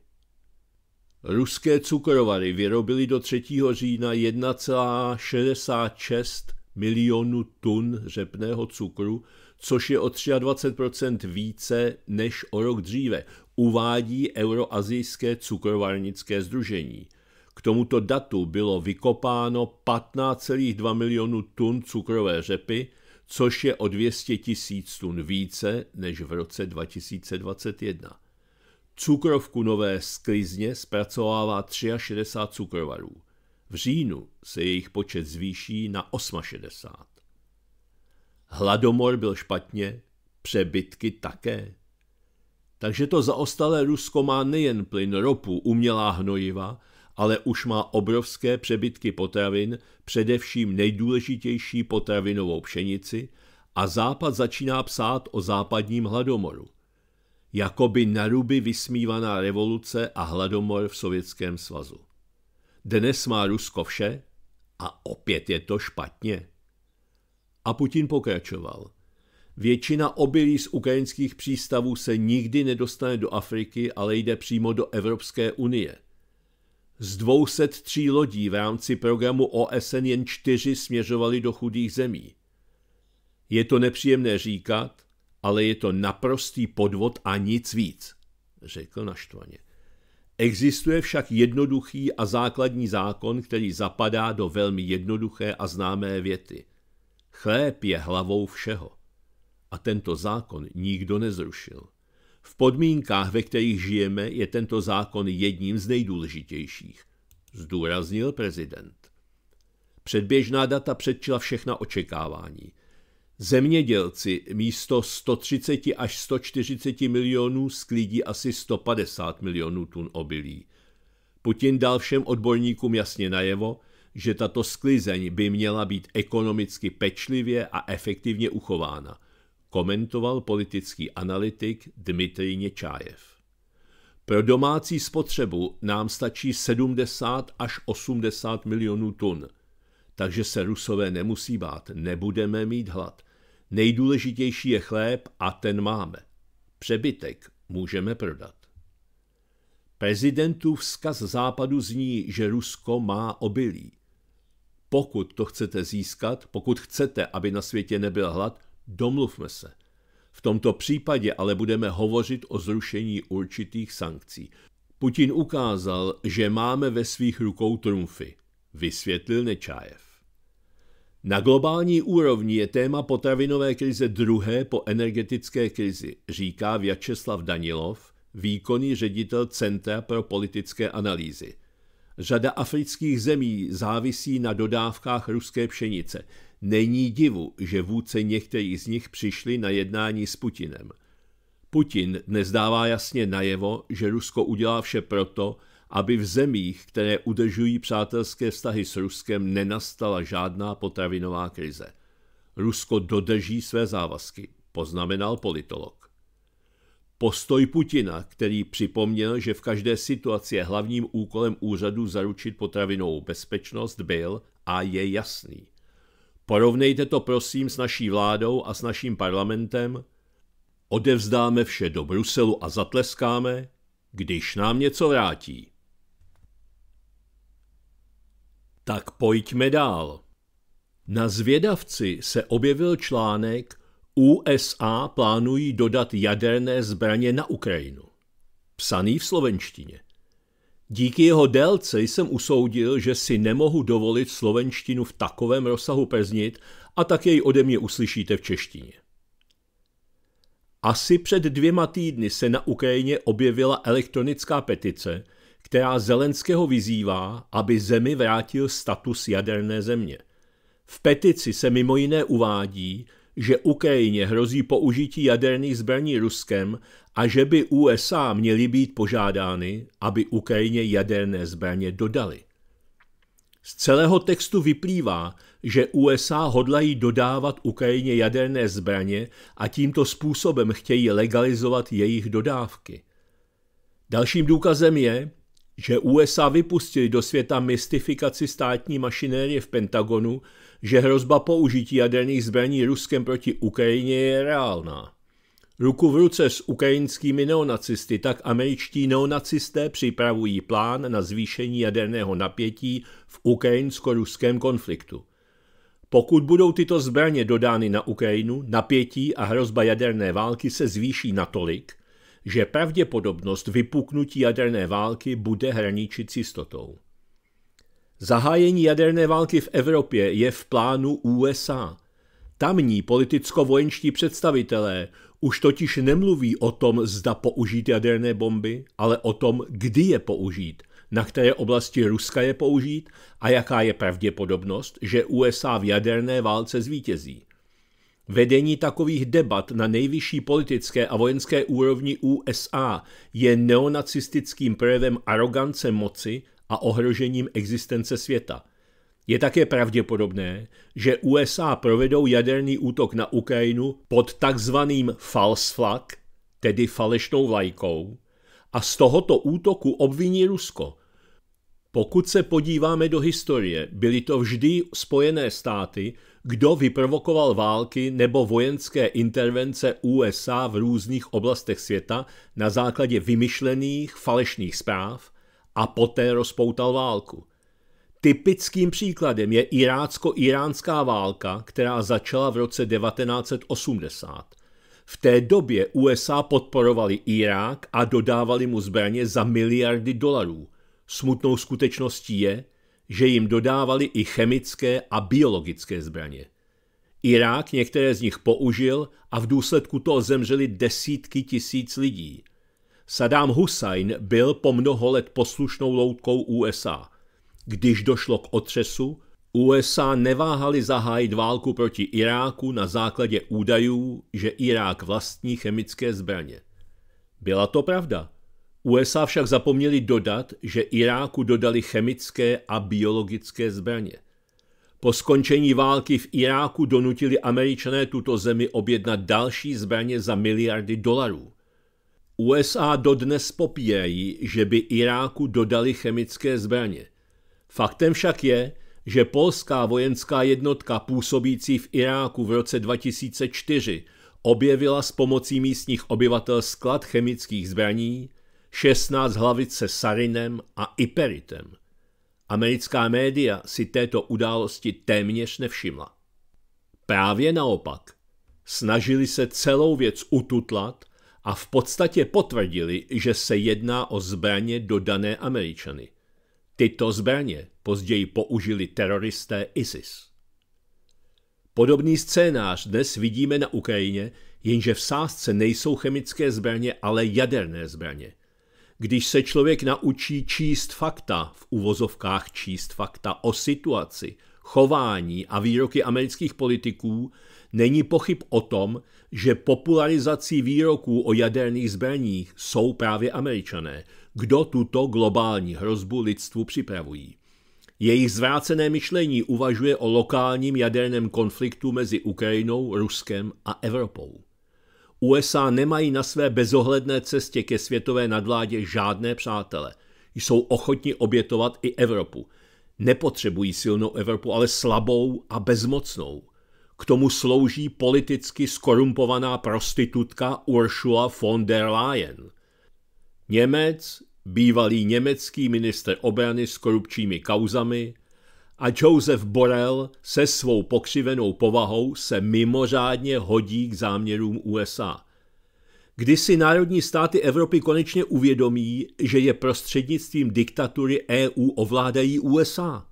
Ruské cukrovary vyrobily do 3. října 1,66 milionu tun řepného cukru, což je o 23 více než o rok dříve, uvádí Euroazijské cukrovarnické združení – k tomuto datu bylo vykopáno 15,2 milionu tun cukrové řepy, což je o 200 tisíc tun více než v roce 2021. Cukrovku Nové sklizně zpracovává 63 cukrovarů. V říjnu se jejich počet zvýší na 68. Hladomor byl špatně, přebytky také. Takže to zaostalé Rusko má nejen plyn, ropu, umělá hnojiva, ale už má obrovské přebytky potravin, především nejdůležitější potravinovou pšenici, a Západ začíná psát o západním hladomoru. Jakoby naruby vysmívaná revoluce a hladomor v Sovětském svazu. Dnes má Rusko vše a opět je to špatně. A Putin pokračoval. Většina obilí z ukrajinských přístavů se nikdy nedostane do Afriky, ale jde přímo do Evropské unie – z 203 lodí v rámci programu OSN jen čtyři směřovaly do chudých zemí. Je to nepříjemné říkat, ale je to naprostý podvod a nic víc, řekl naštvaně. Existuje však jednoduchý a základní zákon, který zapadá do velmi jednoduché a známé věty. Chléb je hlavou všeho. A tento zákon nikdo nezrušil. V podmínkách, ve kterých žijeme, je tento zákon jedním z nejdůležitějších, zdůraznil prezident. Předběžná data předčila všechna očekávání. Zemědělci místo 130 až 140 milionů sklídí asi 150 milionů tun obilí. Putin dal všem odborníkům jasně najevo, že tato sklizeň by měla být ekonomicky pečlivě a efektivně uchována komentoval politický analytik Dmitrij Něčájev. Pro domácí spotřebu nám stačí 70 až 80 milionů tun, takže se rusové nemusí bát, nebudeme mít hlad. Nejdůležitější je chléb a ten máme. Přebytek můžeme prodat. Prezidentův vzkaz západu zní, že Rusko má obilí. Pokud to chcete získat, pokud chcete, aby na světě nebyl hlad, Domluvme se. V tomto případě ale budeme hovořit o zrušení určitých sankcí. Putin ukázal, že máme ve svých rukou trumfy, vysvětlil Nečájev. Na globální úrovni je téma potravinové krize druhé po energetické krizi, říká Vyacheslav Danilov, výkonný ředitel Centra pro politické analýzy. Řada afrických zemí závisí na dodávkách ruské pšenice. Není divu, že vůdce některých z nich přišli na jednání s Putinem. Putin dnes dává jasně najevo, že Rusko udělá vše proto, aby v zemích, které udržují přátelské vztahy s Ruskem, nenastala žádná potravinová krize. Rusko dodrží své závazky, poznamenal politolog. Postoj Putina, který připomněl, že v každé situaci je hlavním úkolem úřadu zaručit potravinovou bezpečnost, byl a je jasný. Porovnejte to prosím s naší vládou a s naším parlamentem. Odevzdáme vše do Bruselu a zatleskáme, když nám něco vrátí. Tak pojďme dál. Na zvědavci se objevil článek USA plánují dodat jaderné zbraně na Ukrajinu. Psaný v slovenštině. Díky jeho délce jsem usoudil, že si nemohu dovolit slovenštinu v takovém rozsahu prznit a tak jej ode mě uslyšíte v češtině. Asi před dvěma týdny se na Ukrajině objevila elektronická petice, která Zelenského vyzývá, aby zemi vrátil status jaderné země. V petici se mimo jiné uvádí, že Ukrajině hrozí použití jaderných zbraní Ruskem a že by USA měly být požádány, aby Ukrajině jaderné zbraně dodali. Z celého textu vyplývá, že USA hodlají dodávat Ukrajině jaderné zbraně a tímto způsobem chtějí legalizovat jejich dodávky. Dalším důkazem je, že USA vypustili do světa mystifikaci státní mašinérie v Pentagonu, že hrozba použití jaderných zbraní Ruskem proti Ukrajině je reálná. Ruku v ruce s ukrajinskými neonacisty tak američtí neonacisté připravují plán na zvýšení jaderného napětí v ukrajinsko-ruském konfliktu. Pokud budou tyto zbraně dodány na Ukrajinu, napětí a hrozba jaderné války se zvýší natolik, že pravděpodobnost vypuknutí jaderné války bude hraničit s jistotou. Zahájení jaderné války v Evropě je v plánu USA. Tamní politicko-vojenští představitelé už totiž nemluví o tom, zda použít jaderné bomby, ale o tom, kdy je použít, na které oblasti Ruska je použít a jaká je pravděpodobnost, že USA v jaderné válce zvítězí. Vedení takových debat na nejvyšší politické a vojenské úrovni USA je neonacistickým projevem arogance moci a ohrožením existence světa. Je také pravděpodobné, že USA provedou jaderný útok na Ukrajinu pod takzvaným flag, tedy falešnou vlajkou, a z tohoto útoku obviní Rusko. Pokud se podíváme do historie, byly to vždy Spojené státy, kdo vyprovokoval války nebo vojenské intervence USA v různých oblastech světa na základě vymyšlených falešných zpráv a poté rozpoutal válku. Typickým příkladem je irácko-iránská válka, která začala v roce 1980. V té době USA podporovali Irák a dodávali mu zbraně za miliardy dolarů. Smutnou skutečností je, že jim dodávali i chemické a biologické zbraně. Irák některé z nich použil a v důsledku toho zemřeli desítky tisíc lidí. Saddam Hussein byl po mnoho let poslušnou loutkou USA. Když došlo k otřesu, USA neváhali zahájit válku proti Iráku na základě údajů, že Irák vlastní chemické zbraně. Byla to pravda. USA však zapomněli dodat, že Iráku dodali chemické a biologické zbraně. Po skončení války v Iráku donutili američané tuto zemi objednat další zbraně za miliardy dolarů – USA dodnes popírají, že by Iráku dodali chemické zbraně. Faktem však je, že polská vojenská jednotka působící v Iráku v roce 2004 objevila s pomocí místních obyvatel sklad chemických zbraní, 16 hlavice se sarinem a iperitem. Americká média si této události téměř nevšimla. Právě naopak, snažili se celou věc ututlat a v podstatě potvrdili, že se jedná o zbraně dodané Američany. Tyto zbraně později použili teroristé ISIS. Podobný scénář dnes vidíme na Ukrajině, jenže v sázce nejsou chemické zbraně, ale jaderné zbraně. Když se člověk naučí číst fakta, v uvozovkách číst fakta o situaci, chování a výroky amerických politiků, Není pochyb o tom, že popularizací výroků o jaderných zbraních jsou právě američané, kdo tuto globální hrozbu lidstvu připravují. Jejich zvrácené myšlení uvažuje o lokálním jaderném konfliktu mezi Ukrajinou, Ruskem a Evropou. USA nemají na své bezohledné cestě ke světové nadvládě žádné přátele. Jsou ochotni obětovat i Evropu. Nepotřebují silnou Evropu, ale slabou a bezmocnou. K tomu slouží politicky skorumpovaná prostitutka Ursula von der Leyen. Němec, bývalý německý minister obrany s korupčními kauzami a Josef Borrell se svou pokřivenou povahou se mimořádně hodí k záměrům USA. Kdy si národní státy Evropy konečně uvědomí, že je prostřednictvím diktatury EU ovládají USA –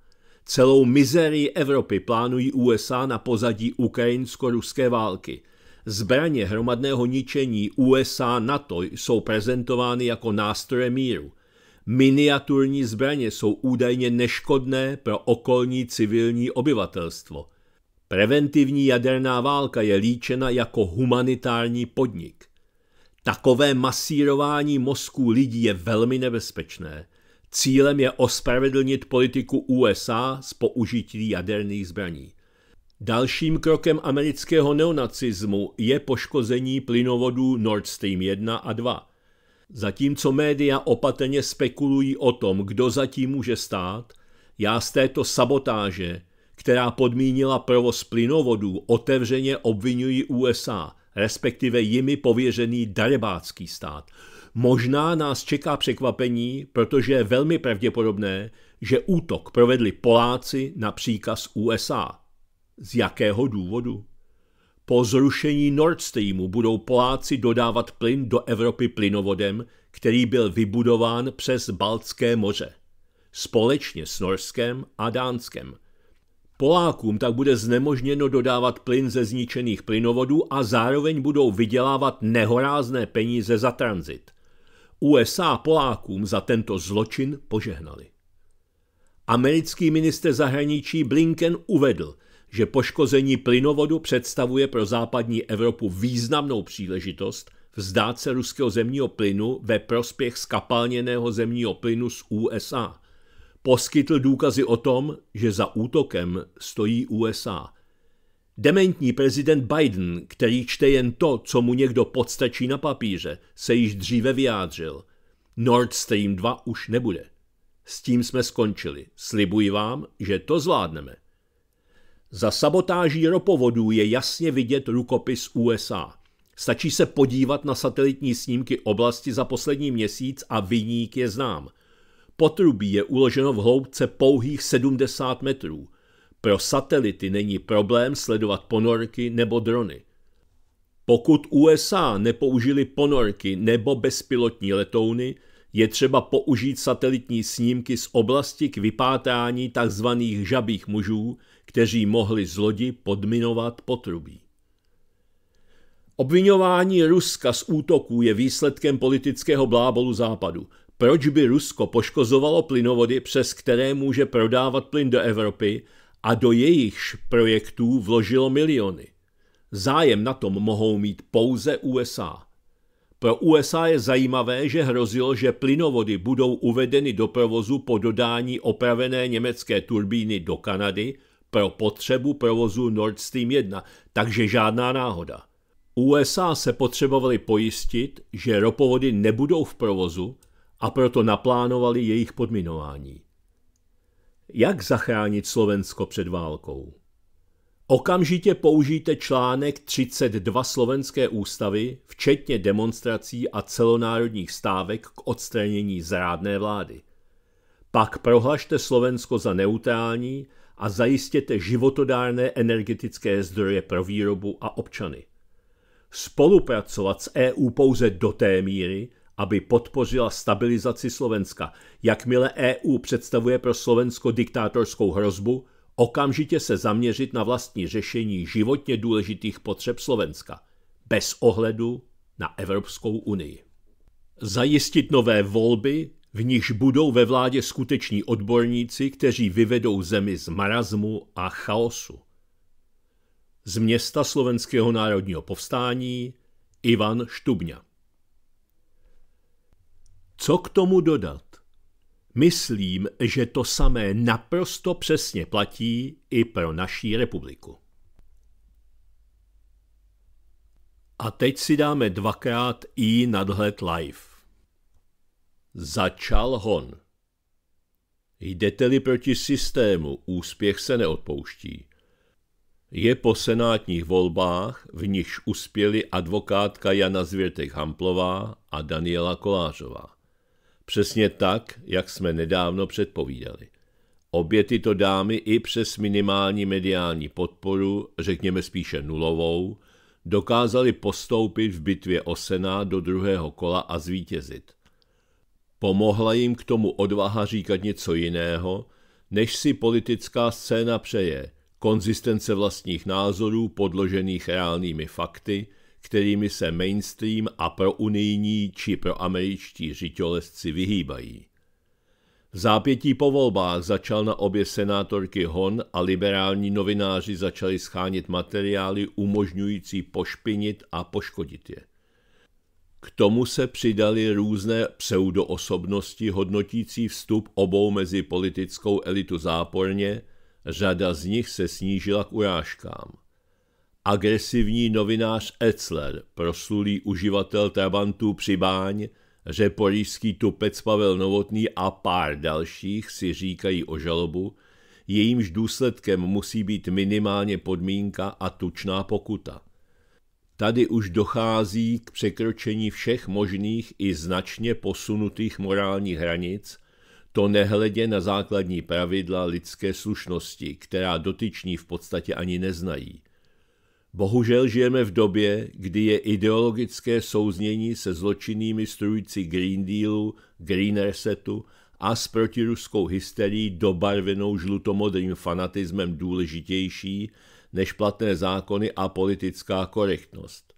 Celou mizerii Evropy plánují USA na pozadí ukrajinsko-ruské války. Zbraně hromadného ničení USA NATO jsou prezentovány jako nástroje míru. Miniaturní zbraně jsou údajně neškodné pro okolní civilní obyvatelstvo. Preventivní jaderná válka je líčena jako humanitární podnik. Takové masírování mozků lidí je velmi nebezpečné. Cílem je ospravedlnit politiku USA z použití jaderných zbraní. Dalším krokem amerického neonacismu je poškození plynovodů Nord Stream 1 a 2. Zatímco média opatrně spekulují o tom, kdo zatím může stát, já z této sabotáže, která podmínila provoz plynovodů, otevřeně obvinuji USA, respektive jimi pověřený darebácký stát, možná nás čeká překvapení, protože je velmi pravděpodobné, že útok provedli Poláci na příkaz USA. Z jakého důvodu? Po zrušení Nord Streamu budou Poláci dodávat plyn do Evropy plynovodem, který byl vybudován přes Baltské moře, společně s Norskem a Dánskem. Polákům tak bude znemožněno dodávat plyn ze zničených plynovodů a zároveň budou vydělávat nehorázné peníze za tranzit. USA Polákům za tento zločin požehnali. Americký minister zahraničí Blinken uvedl, že poškození plynovodu představuje pro západní Evropu významnou příležitost vzdát se ruského zemního plynu ve prospěch skapalněného zemního plynu z USA. Poskytl důkazy o tom, že za útokem stojí USA – Dementní prezident Biden, který čte jen to, co mu někdo podstačí na papíře, se již dříve vyjádřil. Nord Stream 2 už nebude. S tím jsme skončili. Slibuji vám, že to zvládneme. Za sabotáží ropovodů je jasně vidět rukopis USA. Stačí se podívat na satelitní snímky oblasti za poslední měsíc a vyník je znám. Potrubí je uloženo v hloubce pouhých 70 metrů – pro satelity není problém sledovat ponorky nebo drony. Pokud USA nepoužili ponorky nebo bezpilotní letouny, je třeba použít satelitní snímky z oblasti k vypátání tzv. žabých mužů, kteří mohli z lodi podminovat potrubí. Obvinování Ruska z útoků je výsledkem politického blábolu západu. Proč by Rusko poškozovalo plynovody, přes které může prodávat plyn do Evropy, a do jejich projektů vložilo miliony. Zájem na tom mohou mít pouze USA. Pro USA je zajímavé, že hrozilo, že plynovody budou uvedeny do provozu po dodání opravené německé turbíny do Kanady pro potřebu provozu Nord Stream 1, takže žádná náhoda. USA se potřebovali pojistit, že ropovody nebudou v provozu a proto naplánovali jejich podminování. Jak zachránit Slovensko před válkou? Okamžitě použijte článek 32 slovenské ústavy, včetně demonstrací a celonárodních stávek k odstranění zrádné vlády. Pak prohlašte Slovensko za neutrální a zajistěte životodárné energetické zdroje pro výrobu a občany. Spolupracovat s EU pouze do té míry, aby podpořila stabilizaci Slovenska. Jakmile EU představuje pro Slovensko diktátorskou hrozbu, okamžitě se zaměřit na vlastní řešení životně důležitých potřeb Slovenska, bez ohledu na Evropskou unii. Zajistit nové volby, v nichž budou ve vládě skuteční odborníci, kteří vyvedou zemi z marazmu a chaosu. Z města slovenského národního povstání Ivan Štubňa co k tomu dodat? Myslím, že to samé naprosto přesně platí i pro naší republiku. A teď si dáme dvakrát i nadhled live. Začal hon. Jdete-li proti systému, úspěch se neodpouští. Je po senátních volbách, v nichž uspěli advokátka Jana Zvěrtek-Hamplová a Daniela Kolářová. Přesně tak, jak jsme nedávno předpovídali. Obě tyto dámy i přes minimální mediální podporu, řekněme spíše nulovou, dokázali postoupit v bitvě o Senát do druhého kola a zvítězit. Pomohla jim k tomu odvaha říkat něco jiného, než si politická scéna přeje, konzistence vlastních názorů podložených reálnými fakty – kterými se mainstream a prounijní či proameričtí řiťolesci vyhýbají. V zápětí po volbách začal na obě senátorky hon a liberální novináři začali schánit materiály umožňující pošpinit a poškodit je. K tomu se přidaly různé pseudoosobnosti hodnotící vstup obou mezi politickou elitu záporně, řada z nich se snížila k urážkám. Agresivní novinář Etzler, proslulý uživatel Trabantů při Báň, řeporížský tupec Pavel Novotný a pár dalších si říkají o žalobu, jejímž důsledkem musí být minimálně podmínka a tučná pokuta. Tady už dochází k překročení všech možných i značně posunutých morálních hranic, to nehledě na základní pravidla lidské slušnosti, která dotyční v podstatě ani neznají – Bohužel žijeme v době, kdy je ideologické souznění se zločinnými strujci Green Dealu, Green Resetu a s protiruskou hysterií dobarvenou žlutomodrým fanatismem důležitější než platné zákony a politická korektnost.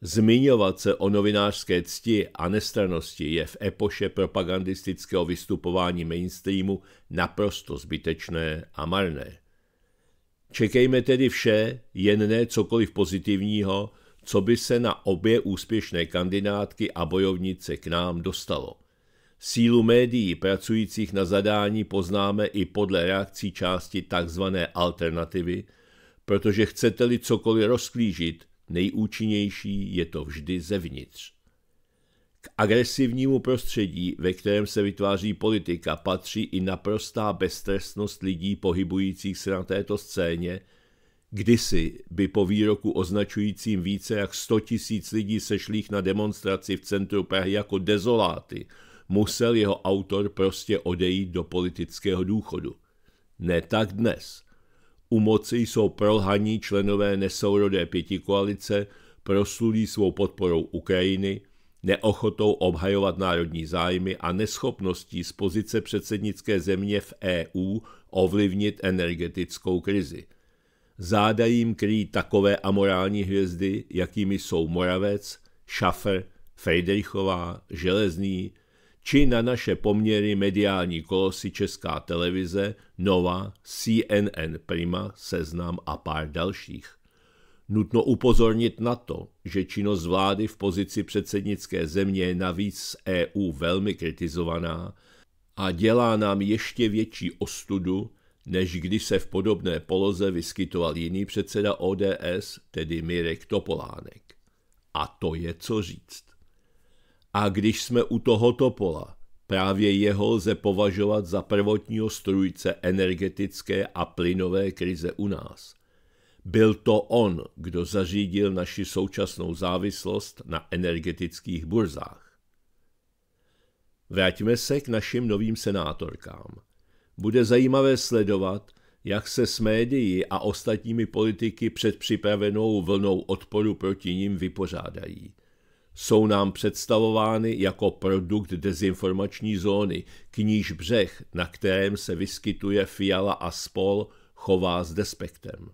Zmiňovat se o novinářské cti a nestranosti je v epoše propagandistického vystupování mainstreamu naprosto zbytečné a marné. Čekejme tedy vše, jen ne cokoliv pozitivního, co by se na obě úspěšné kandidátky a bojovnice k nám dostalo. Sílu médií pracujících na zadání poznáme i podle reakcí části tzv. alternativy, protože chcete-li cokoliv rozklížit, nejúčinnější je to vždy zevnitř agresivnímu prostředí, ve kterém se vytváří politika, patří i naprostá beztrestnost lidí pohybujících se na této scéně. Kdysi by po výroku označujícím více jak 100 tisíc lidí sešlých na demonstraci v centru Prahy jako dezoláty, musel jeho autor prostě odejít do politického důchodu. Ne tak dnes. U moci jsou prolhaní členové nesourodé pětikoalice, proslulí svou podporou Ukrajiny, neochotou obhajovat národní zájmy a neschopností z pozice předsednické země v EU ovlivnit energetickou krizi. Záda jim kryjí takové amorální hvězdy, jakými jsou Moravec, Šafer, Fejdrichová, Železný, či na naše poměry mediální kolosy Česká televize, Nova, CNN Prima, Seznam a pár dalších. Nutno upozornit na to, že činnost vlády v pozici předsednické země je navíc z EU velmi kritizovaná a dělá nám ještě větší ostudu, než když se v podobné poloze vyskytoval jiný předseda ODS, tedy Mirek Topolánek. A to je co říct. A když jsme u tohoto pola, právě jeho lze považovat za prvotního strujce energetické a plynové krize u nás – byl to on, kdo zařídil naši současnou závislost na energetických burzách. Vraťme se k našim novým senátorkám. Bude zajímavé sledovat, jak se s médií a ostatními politiky před připravenou vlnou odporu proti ním vypořádají. Jsou nám představovány jako produkt dezinformační zóny, kníž břeh, na kterém se vyskytuje Fiala a spol, chová s despektem.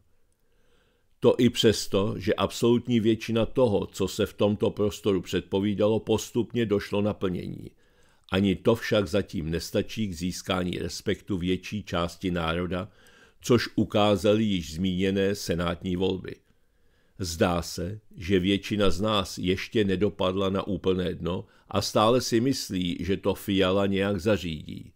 To i přesto, že absolutní většina toho, co se v tomto prostoru předpovídalo, postupně došlo na plnění. Ani to však zatím nestačí k získání respektu větší části národa, což ukázaly již zmíněné senátní volby. Zdá se, že většina z nás ještě nedopadla na úplné dno a stále si myslí, že to Fiala nějak zařídí.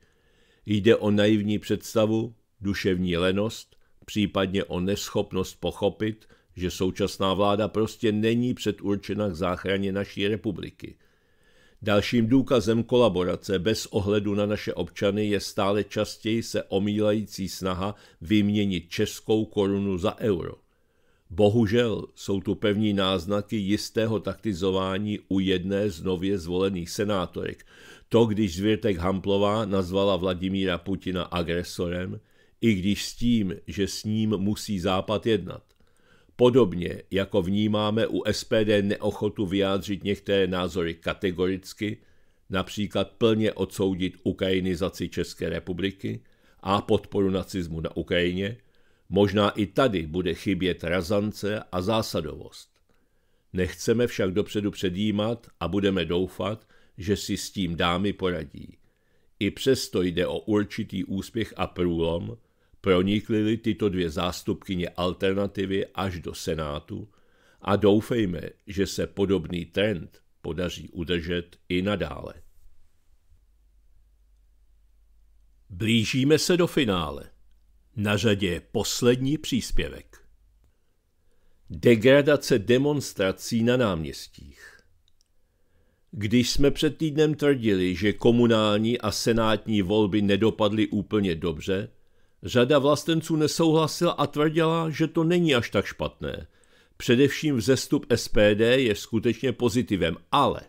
Jde o naivní představu, duševní lenost případně o neschopnost pochopit, že současná vláda prostě není předurčena k záchraně naší republiky. Dalším důkazem kolaborace bez ohledu na naše občany je stále častěji se omílající snaha vyměnit českou korunu za euro. Bohužel jsou tu pevní náznaky jistého taktizování u jedné z nově zvolených senátorek. To, když Zvěrtek Hamplová nazvala Vladimíra Putina agresorem – i když s tím, že s ním musí Západ jednat. Podobně jako vnímáme u SPD neochotu vyjádřit některé názory kategoricky, například plně odsoudit ukrajinizaci České republiky a podporu nacismu na Ukrajině, možná i tady bude chybět razance a zásadovost. Nechceme však dopředu předjímat a budeme doufat, že si s tím dámy poradí. I přesto jde o určitý úspěch a průlom, Pronikly tyto dvě zástupkyně alternativy až do Senátu a doufejme, že se podobný trend podaří udržet i nadále. Blížíme se do finále. Na řadě je poslední příspěvek. Degradace demonstrací na náměstích. Když jsme před týdnem tvrdili, že komunální a senátní volby nedopadly úplně dobře, Řada vlastenců nesouhlasila a tvrdila, že to není až tak špatné. Především vzestup SPD je skutečně pozitivem, ale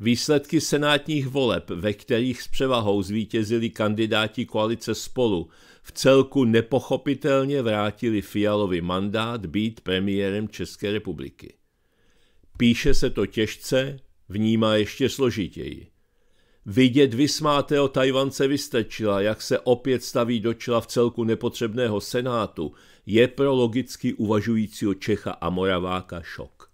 výsledky senátních voleb, ve kterých s převahou zvítězili kandidáti koalice spolu, v celku nepochopitelně vrátili Fialovi mandát být premiérem České republiky. Píše se to těžce, vnímá ještě složitěji. Vidět vysmátého Tajvance vystačila, jak se opět staví do čela v celku nepotřebného senátu, je pro logicky uvažujícího Čecha a Moraváka šok.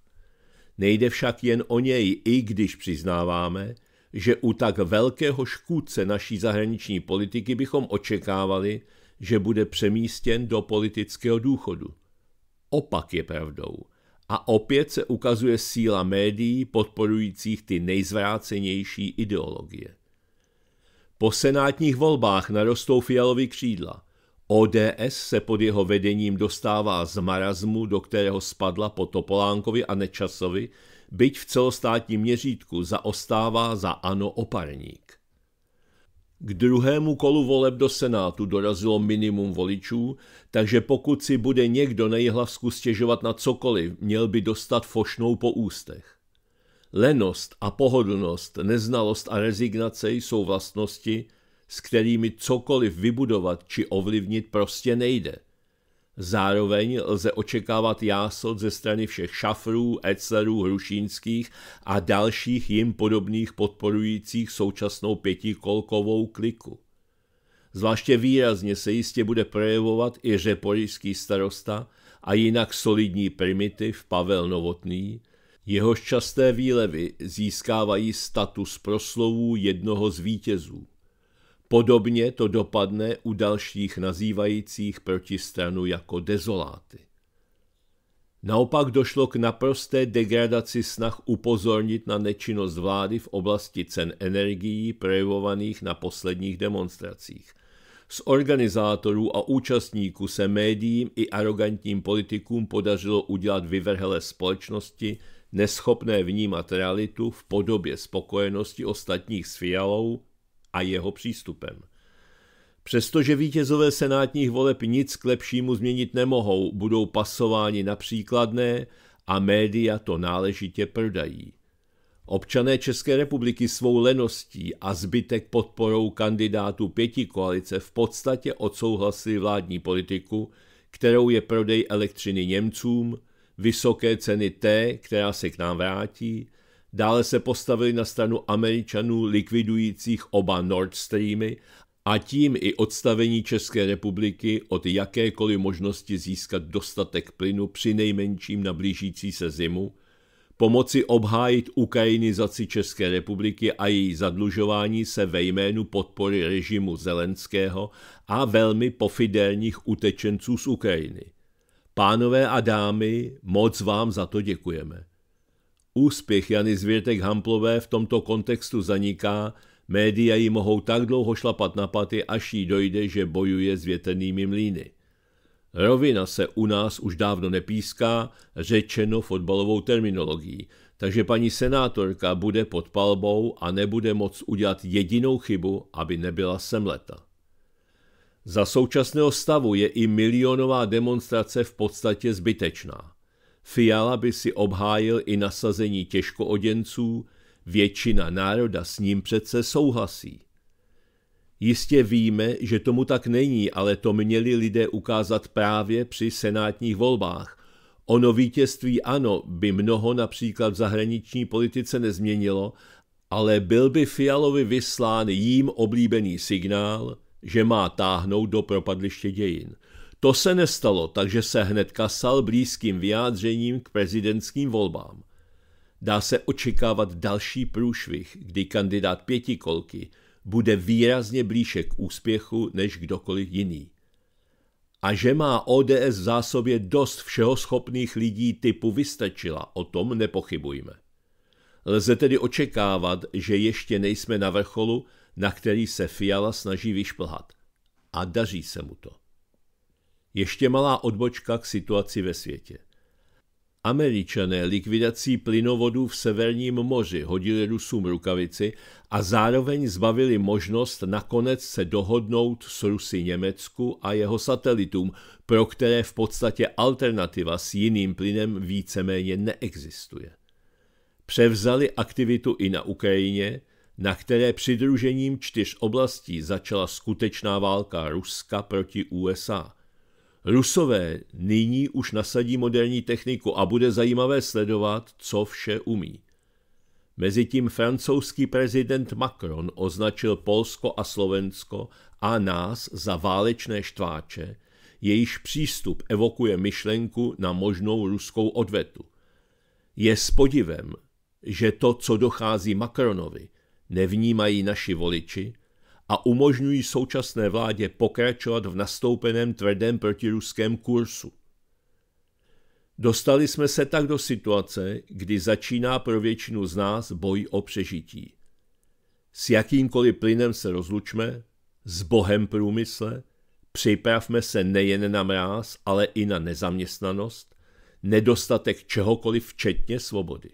Nejde však jen o něj, i když přiznáváme, že u tak velkého škůdce naší zahraniční politiky bychom očekávali, že bude přemístěn do politického důchodu. Opak je pravdou. A opět se ukazuje síla médií podporujících ty nejzvrácenější ideologie. Po senátních volbách narostou fialovy křídla. ODS se pod jeho vedením dostává z marazmu, do kterého spadla po Topolánkovi a Nečasovi, byť v celostátním měřítku zaostává za Ano Oparník. K druhému kolu voleb do Senátu dorazilo minimum voličů, takže pokud si bude někdo na Jihlavsku stěžovat na cokoliv, měl by dostat fošnou po ústech. Lenost a pohodlnost, neznalost a rezignace jsou vlastnosti, s kterými cokoliv vybudovat či ovlivnit prostě nejde – Zároveň lze očekávat jásot ze strany všech šafrů, eclerů, hrušínských a dalších jim podobných podporujících současnou pětikolkovou kliku. Zvláště výrazně se jistě bude projevovat i řeporijský starosta a jinak solidní primitiv Pavel Novotný, jehož časté výlevy získávají status proslovů jednoho z vítězů. Podobně to dopadne u dalších nazývajících protistranu jako dezoláty. Naopak došlo k naprosté degradaci snah upozornit na nečinnost vlády v oblasti cen energií projevovaných na posledních demonstracích. Z organizátorů a účastníků se médiím i arrogantním politikům podařilo udělat vyvrhele společnosti, neschopné vnímat realitu v podobě spokojenosti ostatních s Fialou, a jeho přístupem. Přestože vítězové senátních voleb nic k lepšímu změnit nemohou, budou pasováni na příkladné a média to náležitě prdají. Občané České republiky svou leností a zbytek podporou kandidátů pěti koalice v podstatě odsouhlasili vládní politiku, kterou je prodej elektřiny Němcům, vysoké ceny té, která se k nám vrátí, Dále se postavili na stranu Američanů likvidujících oba Nord Streamy a tím i odstavení České republiky od jakékoliv možnosti získat dostatek plynu při nejmenším na blížící se zimu, pomoci obhájit ukrajinizaci České republiky a její zadlužování se ve jménu podpory režimu Zelenského a velmi pofidelních utečenců z Ukrajiny. Pánové a dámy, moc vám za to děkujeme. Úspěch Jany Zvěrtek Hamplové v tomto kontextu zaniká, média ji mohou tak dlouho šlapat na paty, až jí dojde, že bojuje s větrnými mlýny. Rovina se u nás už dávno nepíská, řečeno fotbalovou terminologií, takže paní senátorka bude pod palbou a nebude moc udělat jedinou chybu, aby nebyla semleta. Za současného stavu je i milionová demonstrace v podstatě zbytečná. Fiala by si obhájil i nasazení těžkooděnců, většina národa s ním přece souhlasí. Jistě víme, že tomu tak není, ale to měli lidé ukázat právě při senátních volbách. Ono vítězství ano by mnoho například v zahraniční politice nezměnilo, ale byl by Fialovi vyslán jím oblíbený signál, že má táhnout do propadliště dějin. To se nestalo, takže se hned kasal blízkým vyjádřením k prezidentským volbám. Dá se očekávat další průšvih, kdy kandidát pětikolky bude výrazně blíže k úspěchu než kdokoliv jiný. A že má ODS v zásobě dost všeho schopných lidí typu vystačila, o tom nepochybujme. Lze tedy očekávat, že ještě nejsme na vrcholu, na který se Fiala snaží vyšplhat. A daří se mu to. Ještě malá odbočka k situaci ve světě. Američané likvidací plynovodů v Severním moři hodili Rusům rukavici a zároveň zbavili možnost nakonec se dohodnout s Rusy Německu a jeho satelitům, pro které v podstatě alternativa s jiným plynem víceméně neexistuje. Převzali aktivitu i na Ukrajině, na které přidružením čtyř oblastí začala skutečná válka Ruska proti USA – Rusové nyní už nasadí moderní techniku a bude zajímavé sledovat, co vše umí. Mezitím francouzský prezident Macron označil Polsko a Slovensko a nás za válečné štváče, jejíž přístup evokuje myšlenku na možnou ruskou odvetu. Je s podivem, že to, co dochází Macronovi, nevnímají naši voliči a umožňují současné vládě pokračovat v nastoupeném tvrdém protiruském kursu. Dostali jsme se tak do situace, kdy začíná pro většinu z nás boj o přežití. S jakýmkoliv plynem se rozlučme, s bohem průmysle, připravme se nejen na mráz, ale i na nezaměstnanost, nedostatek čehokoliv včetně svobody.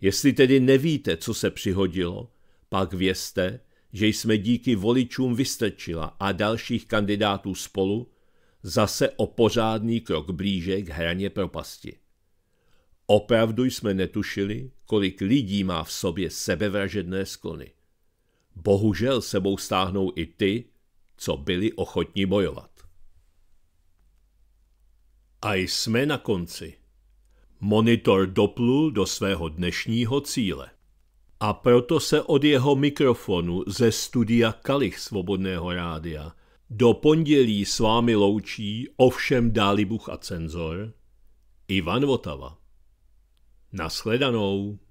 Jestli tedy nevíte, co se přihodilo, pak vězte, že jsme díky voličům Vystrčila a dalších kandidátů spolu zase o pořádný krok blíže k hraně propasti. Opravdu jsme netušili, kolik lidí má v sobě sebevražedné sklony. Bohužel sebou stáhnou i ty, co byli ochotni bojovat. A jsme na konci. Monitor doplul do svého dnešního cíle a proto se od jeho mikrofonu ze studia Kalich Svobodného rádia do pondělí s vámi loučí ovšem Dálibuch a cenzor Ivan Votava. Naschledanou.